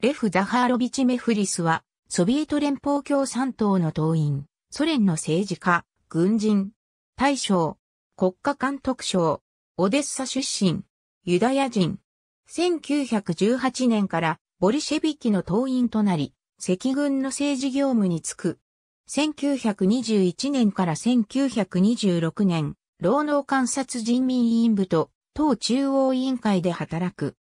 レフ・ザハーロビチ・メフリスは、ソビエト連邦共産党の党員、ソ連の政治家、軍人、大将、国家監督賞、オデッサ出身、ユダヤ人。1918年からボリシェビキの党員となり、赤軍の政治業務に就く。1921年から1926年、労農観察人民委員部と党中央委員会で働く。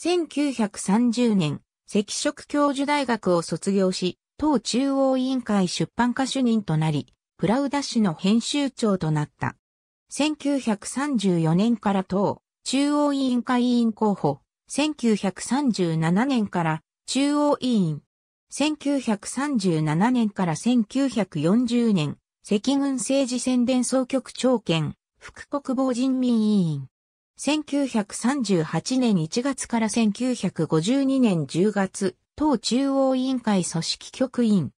1930年、赤色教授大学を卒業し、党中央委員会出版課主任となり、プラウダ氏の編集長となった。1934年から党中央委員会委員候補、1937年から中央委員、1937年から1940年、赤軍政治宣伝総局長兼副国防人民委員、1938年1月から1952年10月、党中央委員会組織局員。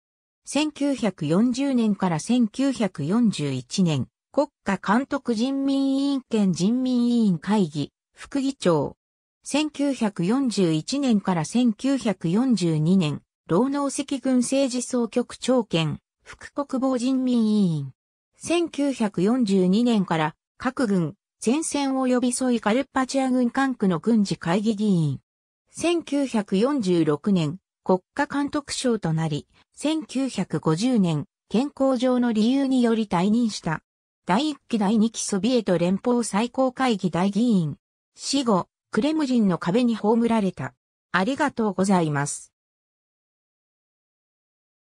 1940年から1941年、国家監督人民委員兼人民委員会議、副議長。1941年から1942年、労農赤軍政治総局長兼、副国防人民委員。1942年から各軍前線を呼び添いカルパチア軍管区の軍事会議議員。1946年、国家監督賞となり、1950年、健康上の理由により退任した。第1期第2期ソビエト連邦最高会議大議員。死後、クレムリンの壁に葬られた。ありがとうございます。